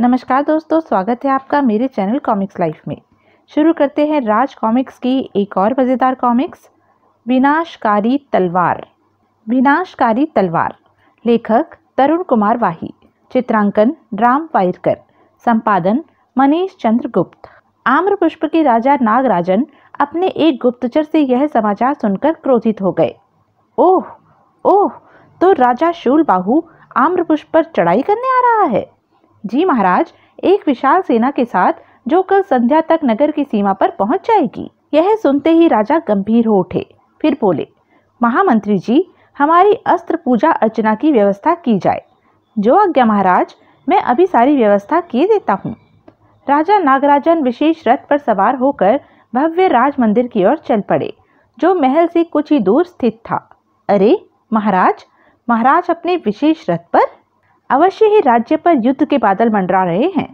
नमस्कार दोस्तों स्वागत है आपका मेरे चैनल कॉमिक्स लाइफ में शुरू करते हैं राज कॉमिक्स की एक और मज़ेदार कॉमिक्स विनाशकारी तलवार विनाशकारी तलवार लेखक तरुण कुमार वाही चित्रांकन राम पायरकर संपादन मनीष चंद्र गुप्त आम्र पुष्प के राजा नागराजन अपने एक गुप्तचर से यह समाचार सुनकर क्रोधित हो गए ओह ओह तो राजा शूलबाहू आम्र पुष्प पर चढ़ाई करने आ रहा है जी महाराज एक विशाल सेना के साथ जो कल संध्या तक नगर की सीमा पर पहुंच जाएगी यह सुनते ही राजा गंभीर हो उठे फिर बोले महामंत्री जी हमारी अस्त्र पूजा अर्चना की व्यवस्था की जाए जो आज्ञा महाराज मैं अभी सारी व्यवस्था किए देता हूँ राजा नागराजन विशेष रथ पर सवार होकर भव्य राज मंदिर की ओर चल पड़े जो महल से कुछ ही दूर स्थित था अरे महाराज महाराज अपने विशेष रथ पर अवश्य ही राज्य पर युद्ध के बादल मंडरा रहे हैं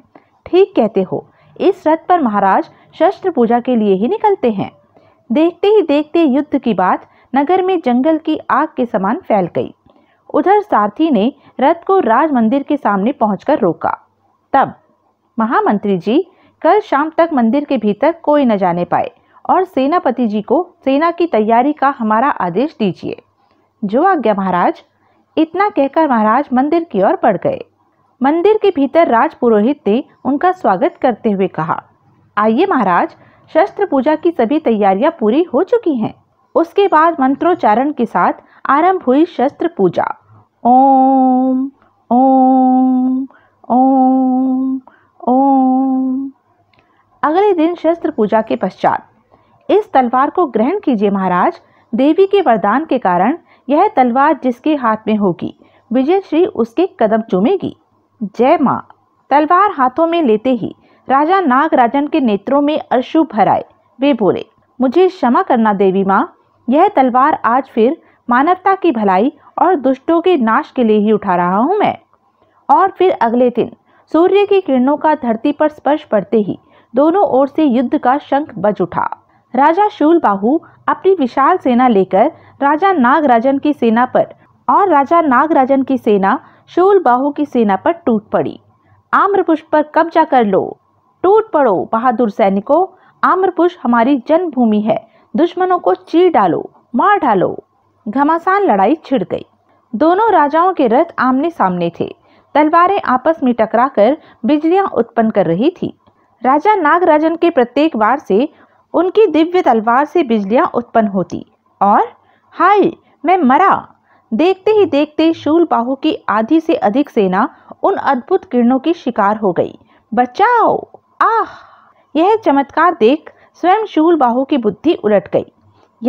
ठीक कहते हो इस रथ पर महाराज शस्त्र पूजा के लिए ही निकलते हैं देखते ही देखते युद्ध की बात नगर में जंगल की आग के समान फैल गई उधर सारथी ने रथ को राज मंदिर के सामने पहुंचकर रोका तब महामंत्री जी कल शाम तक मंदिर के भीतर कोई न जाने पाए और सेनापति जी को सेना की तैयारी का हमारा आदेश दीजिए जो आज्ञा महाराज इतना कहकर महाराज मंदिर की ओर बढ़ गए मंदिर के भीतर राज पुरोहित ने उनका स्वागत करते हुए कहा आइए महाराज शस्त्र पूजा की सभी तैयारियां पूरी हो चुकी हैं उसके बाद मंत्रोच्चारण के साथ आरंभ हुई शस्त्र पूजा ओम ओम ओम ओम अगले दिन शस्त्र पूजा के पश्चात इस तलवार को ग्रहण कीजिए महाराज देवी के वरदान के कारण यह तलवार जिसके हाथ में होगी विजय श्री उसके कदम चूमेगी जय माँ तलवार हाथों में लेते ही राजा नाग राजन के नेत्रों में अश्रु भर आए वे बोले मुझे क्षमा करना देवी माँ यह तलवार आज फिर मानवता की भलाई और दुष्टों के नाश के लिए ही उठा रहा हूँ मैं और फिर अगले दिन सूर्य की किरणों का धरती पर स्पर्श पड़ते ही दोनों ओर से युद्ध का शंख बज उठा राजा शूलबाहू अपनी विशाल सेना लेकर राजा नागराजन की सेना पर और राजा नागराजन की सेना शूलबाहू की सेना पर टूट पड़ी आम्रपुष पर कब्जा कर लो टूट पड़ो बहादुर सैनिकों आम्रपुष हमारी जन्मभूमि है दुश्मनों को चीर डालो मार डालो घमासान लड़ाई छिड़ गई दोनों राजाओं के रथ आमने सामने थे तलवारें आपस में टकराकर बिजलियां उत्पन्न कर रही थी राजा नागराजन के प्रत्येक वार से उनकी दिव्य तलवार से बिजलियां उत्पन्न होती और हाय मैं मरा देखते ही देखते शूल बाहू की आधी से अधिक सेना उन अद्भुत किरणों की शिकार हो गई बचाओ आह यह चमत्कार देख स्वयं शूल बाहू की बुद्धि उलट गई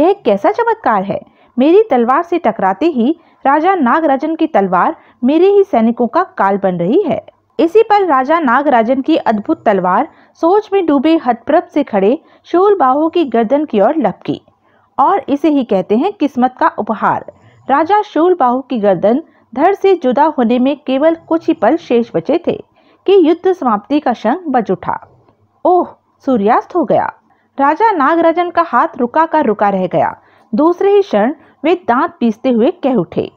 यह कैसा चमत्कार है मेरी तलवार से टकराते ही राजा नागराजन की तलवार मेरे ही सैनिकों का काल बन रही है इसी पर राजा नागराजन की अद्भुत तलवार सोच में डूबे हतप्रभ से खड़े शूल बाहू की गर्दन की ओर लपकी और इसे ही कहते हैं किस्मत का उपहार राजा शूल बाहू की गर्दन धड़ से जुदा होने में केवल कुछ ही पल शेष बचे थे कि युद्ध समाप्ति का शंख बज उठा ओह सूर्यास्त हो गया राजा नागराजन का हाथ रुका का रुका रह गया दूसरे ही क्षण वे दांत पीसते हुए कह उठे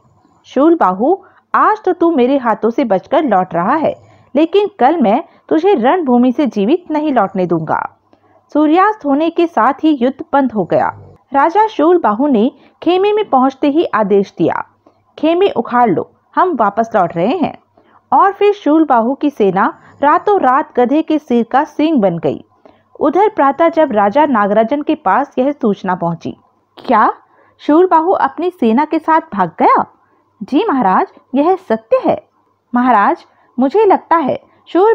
शूल बाहू आज तो तू मेरे हाथों से बचकर लौट रहा है लेकिन कल मैं तुझे रणभूमि से जीवित नहीं लौटने दूंगा सूर्यास्त होने के साथ ही युद्ध बंद हो गया राजा शूल बाहू ने खेमे में पहुंचते ही आदेश दिया खेमे उखाड़ लो हम वापस लौट रहे हैं और फिर शूल बाहू की सेना रातों रात गधे के सिर का सींग बन गई उधर प्रातः जब राजा नागराजन के पास यह सूचना पहुंची क्या शूल बाहू अपनी सेना के साथ भाग गया जी महाराज यह सत्य है महाराज मुझे लगता है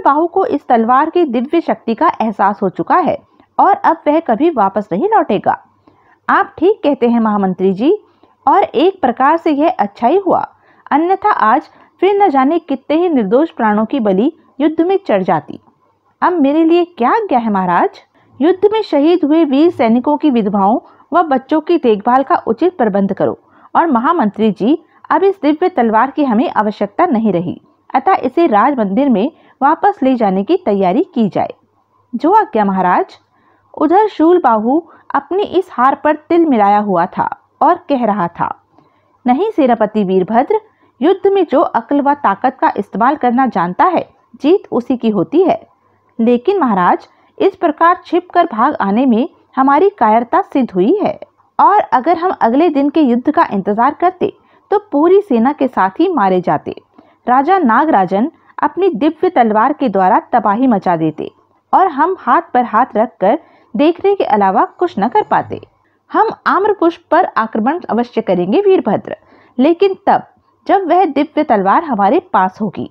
बाहू को इस तलवार की दिव्य शक्ति का एहसास हो चुका है और अब वह कभी वापस नहीं लौटेगा आप ठीक कहते हैं महामंत्री जी और एक प्रकार से यह अच्छा ही हुआ अन्यथा आज फिर न जाने कितने ही निर्दोष प्राणों की बलि युद्ध में चढ़ जाती अब मेरे लिए क्या आज्ञा है महाराज युद्ध में शहीद हुए वीर सैनिकों की विधवाओं व बच्चों की देखभाल का उचित प्रबंध करो और महामंत्री जी अब इस दिव्य तलवार की हमें आवश्यकता नहीं रही अतः इसे राज मंदिर में वापस ले जाने की तैयारी की जाए जो आज्ञा महाराज उधर बाहू अपने इस हार पर तिल मिलाया हुआ था और कह रहा था नहीं सेनापति वीरभद्र युद्ध में जो अक्ल व ताकत का इस्तेमाल करना जानता है जीत उसी की होती है लेकिन महाराज इस प्रकार छिप कर भाग आने में हमारी कायरता सिद्ध हुई है और अगर हम अगले दिन के युद्ध का इंतजार करते तो पूरी सेना के साथ ही मारे जाते राजा नागराजन अपनी दिव्य तलवार के द्वारा तबाही मचा देते और हम हाथ पर हाथ रख कर देखने के अलावा कुछ न कर पाते हम आम्र पुष्प पर आक्रमण अवश्य करेंगे वीरभद्र लेकिन तब जब वह दिव्य तलवार हमारे पास होगी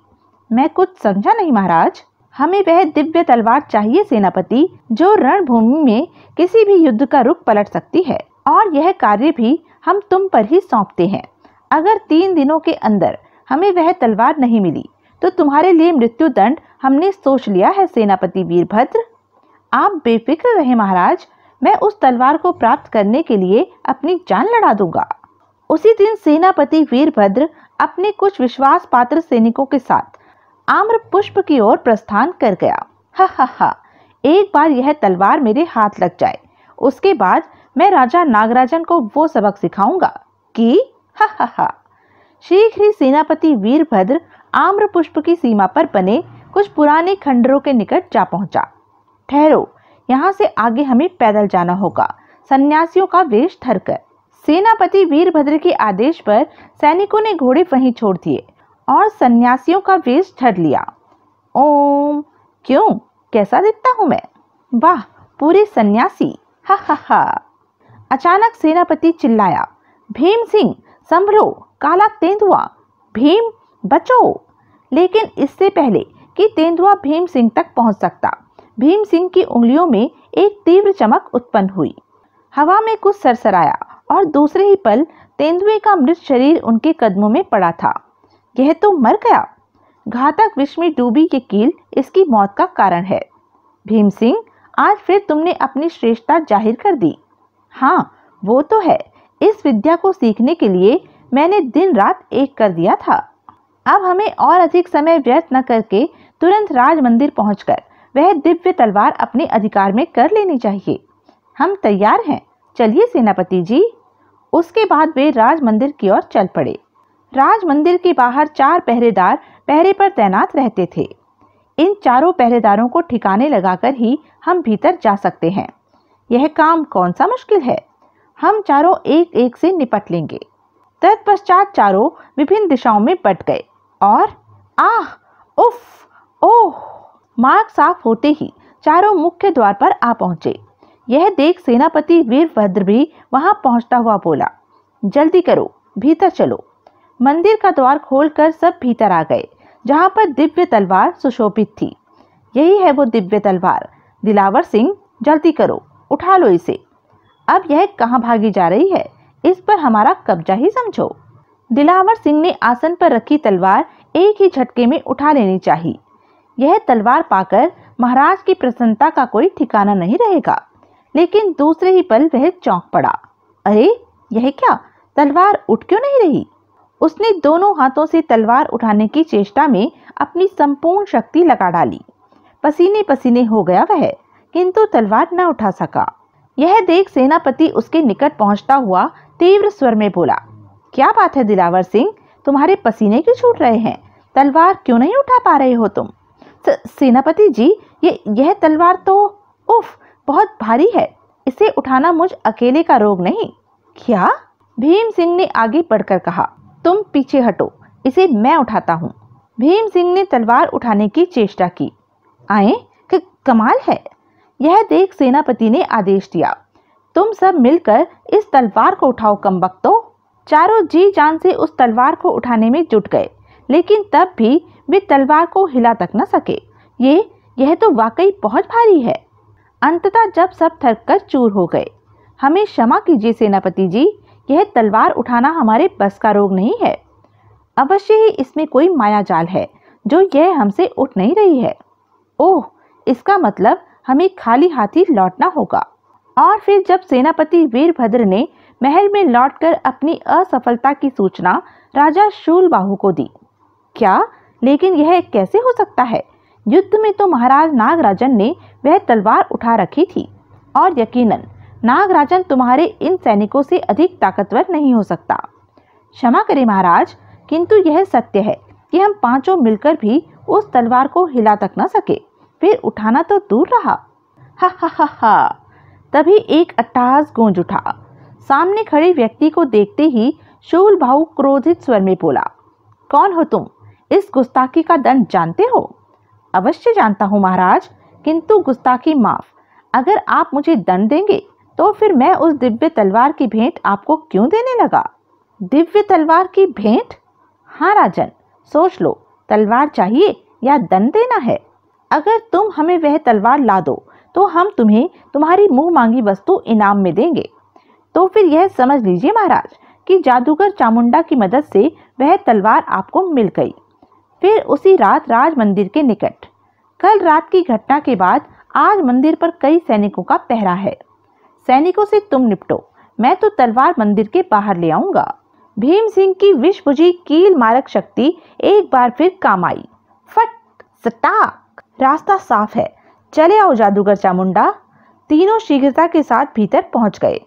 मैं कुछ समझा नहीं महाराज हमें वह दिव्य तलवार चाहिए सेनापति जो रणभूमि में किसी भी युद्ध का रुख पलट सकती है और यह कार्य भी हम तुम पर ही सौंपते हैं अगर तीन दिनों के अंदर हमें वह तलवार नहीं मिली तो तुम्हारे लिए मृत्यु दंड हमने सोच लिया है सेनापति वीरभद्र आप बेफिक्र रहे महाराज मैं उस तलवार को प्राप्त करने के लिए अपनी जान लड़ा दूंगा उसी दिन सेनापति वीरभद्र अपने कुछ विश्वास पात्र सैनिकों के साथ आम्र पुष्प की ओर प्रस्थान कर गया हा हा हा एक बार यह तलवार मेरे हाथ लग जाए उसके बाद मैं राजा नागराजन को वो सबक सिखाऊंगा कि हा हा हा शीघ्र ही सेनापति वीरभद्र आम्र पुष्प की सीमा पर बने कुछ पुराने खंडरों के निकट जा पहुंचा ठहरो यहाँ से आगे हमें पैदल जाना होगा सन्यासियों का वेश धर सेनापति वीरभद्र के आदेश पर सैनिकों ने घोड़े वहीं छोड़ दिए और सन्यासियों का वेश ठर लिया ओम क्यों कैसा दिखता हूँ मैं वाह पूरे सन्यासी हा हा हा अचानक सेनापति चिल्लाया भीम सिंह संभलो काला तेंदुआ भीम बचो लेकिन इससे पहले कि तेंदुआ भीम सिंह तक पहुंच सकता भीम सिंह की उंगलियों में एक तीव्र चमक उत्पन्न हुई हवा में कुछ सरसराया और दूसरे ही पल तेंदुए का मृत शरीर उनके कदमों में पड़ा था यह तो मर गया घातक विष में डूबी के कील इसकी मौत का कारण है भीम सिंह आज फिर तुमने अपनी श्रेष्ठता जाहिर कर दी हाँ वो तो है इस विद्या को सीखने के लिए मैंने दिन रात एक कर दिया था अब हमें और अधिक समय व्यर्थ न करके तुरंत राज मंदिर पहुँच वह दिव्य तलवार अपने अधिकार में कर लेनी चाहिए हम तैयार हैं चलिए सेनापति जी उसके बाद वे राज मंदिर की ओर चल पड़े राज मंदिर के बाहर चार पहरेदार पहरे पर तैनात रहते थे इन चारों पहरेदारों को ठिकाने लगाकर ही हम भीतर जा सकते हैं यह काम कौन सा मुश्किल है हम चारों एक एक से निपट लेंगे तत्पश्चात चारों विभिन्न दिशाओं में बट गए और आह उफ ओह मार्ग साफ होते ही चारों मुख्य द्वार पर आ पहुंचे यह देख सेनापति वीरभद्र भी वहां पहुंचता हुआ बोला जल्दी करो भीतर चलो मंदिर का द्वार खोलकर सब भीतर आ गए जहां पर दिव्य तलवार सुशोभित थी यही है वो दिव्य तलवार दिलावर सिंह जल्दी करो उठा लो इसे अब यह कहाँ भागी जा रही है इस पर हमारा कब्जा ही समझो दिलावर सिंह ने आसन पर रखी तलवार एक ही झटके में उठा लेनी चाहिए यह तलवार पाकर महाराज की प्रसन्नता का कोई ठिकाना नहीं रहेगा लेकिन दूसरे ही पल वह चौंक पड़ा अरे यह क्या तलवार उठ क्यों नहीं रही उसने दोनों हाथों से तलवार उठाने की चेष्टा में अपनी संपूर्ण शक्ति लगा डाली पसीने पसीने हो गया वह किंतु तलवार न उठा सका यह देख सेनापति उसके निकट पहुंचता हुआ तीव्र स्वर में बोला क्या बात है दिलावर सिंह तुम्हारे पसीने क्यों छूट रहे हैं तलवार क्यों नहीं उठा पा रहे हो तुम सेनापति जी ये यह तलवार तो उफ बहुत भारी है इसे उठाना मुझ अकेले का रोग नहीं क्या भीम सिंह ने आगे बढ़कर कहा तुम पीछे हटो इसे मैं उठाता हूँ भीम सिंह ने तलवार उठाने की चेष्टा की आए कमाल है यह देख सेनापति ने आदेश दिया तुम सब मिलकर इस तलवार को उठाओ कम वक्तों चारों जी जान से उस तलवार को उठाने में जुट गए लेकिन तब भी वे तलवार को हिला तक न सके ये यह तो वाकई बहुत भारी है अंततः जब सब थक कर चूर हो गए हमें क्षमा कीजिए सेनापति जी यह तलवार उठाना हमारे बस का रोग नहीं है अवश्य ही इसमें कोई माया जाल है जो यह हमसे उठ नहीं रही है ओह इसका मतलब हमें खाली हाथी लौटना होगा और फिर जब सेनापति वीरभद्र ने महल में लौटकर अपनी असफलता की सूचना राजा शूलबाहू को दी क्या लेकिन यह कैसे हो सकता है युद्ध में तो महाराज नागराजन ने वह तलवार उठा रखी थी और यकीनन नागराजन तुम्हारे इन सैनिकों से अधिक ताकतवर नहीं हो सकता क्षमा करें महाराज किंतु यह सत्य है कि हम पांचों मिलकर भी उस तलवार को हिला तक न सके फिर उठाना तो दूर रहा हा हा हा हा तभी एक अट्टास गूंज उठा सामने खड़े व्यक्ति को देखते ही शूल भाऊ क्रोधित स्वर में बोला कौन हो तुम इस गुस्ताखी का दंड जानते हो अवश्य जानता हूँ महाराज किंतु गुस्ताखी माफ अगर आप मुझे दंड देंगे तो फिर मैं उस दिव्य तलवार की भेंट आपको क्यों देने लगा दिव्य तलवार की भेंट हाँ राजन सोच लो तलवार चाहिए या दंड देना है अगर तुम हमें वह तलवार ला दो तो हम तुम्हें तुम्हारी मुंह मांगी वस्तु इनाम में देंगे तो फिर यह समझ लीजिए महाराज कि जादूगर चामुंडा की मदद से वह तलवार आपको मिल गई फिर उसी रात राज मंदिर के निकट कल रात की घटना के बाद आज मंदिर पर कई सैनिकों का पहरा है सैनिकों से तुम निपटो मैं तो तलवार मंदिर के बाहर ले आऊंगा भीम सिंह की विषभुजी कील मारक शक्ति एक बार फिर काम आई फट सटा रास्ता साफ है चले आओ जादूगर चामुंडा तीनों शीघ्रता के साथ भीतर पहुंच गए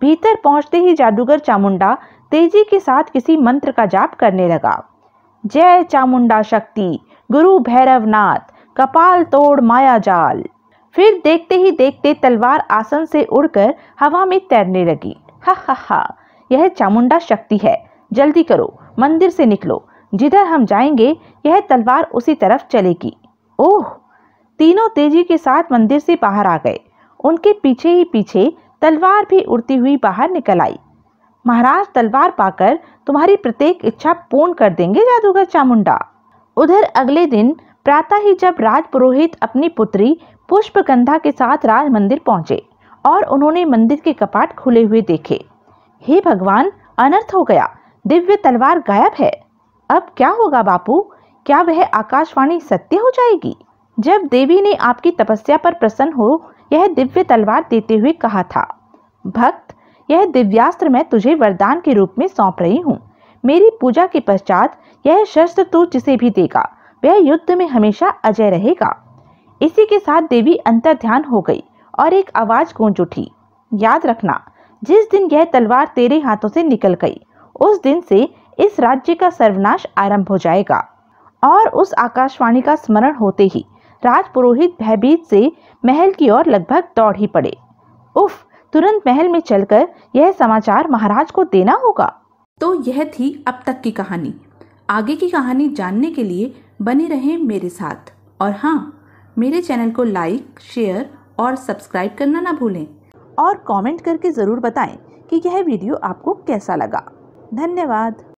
भीतर पहुंचते ही जादूगर चामुंडा तेजी के साथ किसी मंत्र का जाप करने लगा जय चामुंडा शक्ति गुरु भैरवनाथ कपाल तोड़ माया जाल फिर देखते ही देखते तलवार आसन से उड़कर हवा में तैरने लगी हा हा हा यह चामुंडा शक्ति है जल्दी करो मंदिर से निकलो जिधर हम जाएंगे यह तलवार उसी तरफ चलेगी ओह तीनों तेजी के साथ मंदिर से बाहर आ गए उनके पीछे ही पीछे तलवार भी उड़ती हुई बाहर निकल आई महाराज तलवार पाकर तुम्हारी प्रत्येक इच्छा पूर्ण कर देंगे जादूगर चामुंडा उधर अगले दिन प्रातः ही जब राज पुरोहित अपनी पुत्री पुष्प गंधा के साथ राज मंदिर पहुंचे और उन्होंने मंदिर के कपाट खुले हुए देखे हे भगवान अनर्थ हो गया दिव्य तलवार गायब है अब क्या होगा बापू क्या वह आकाशवाणी सत्य हो जाएगी जब देवी ने आपकी तपस्या पर प्रसन्न हो यह दिव्य तलवार देते हुए कहा था भक्त यह दिव्यास्त्र मैं तुझे वरदान के रूप में सौंप रही हूँ मेरी पूजा के पश्चात यह शस्त्र तू जिसे भी देगा वह युद्ध में हमेशा अजय रहेगा इसी के साथ देवी अंतर ध्यान हो गई और एक आवाज़ गूंज उठी याद रखना जिस दिन यह तलवार तेरे हाथों से निकल गई उस दिन से इस राज्य का सर्वनाश आरंभ हो जाएगा और उस आकाशवाणी का स्मरण होते ही राजपुरोहित भयभीत से महल की ओर लगभग दौड़ ही पड़े उफ तुरंत महल में चलकर यह समाचार महाराज को देना होगा तो यह थी अब तक की कहानी आगे की कहानी जानने के लिए बने रहें मेरे साथ और हाँ मेरे चैनल को लाइक शेयर और सब्सक्राइब करना ना भूलें और कमेंट करके ज़रूर बताएं कि यह वीडियो आपको कैसा लगा धन्यवाद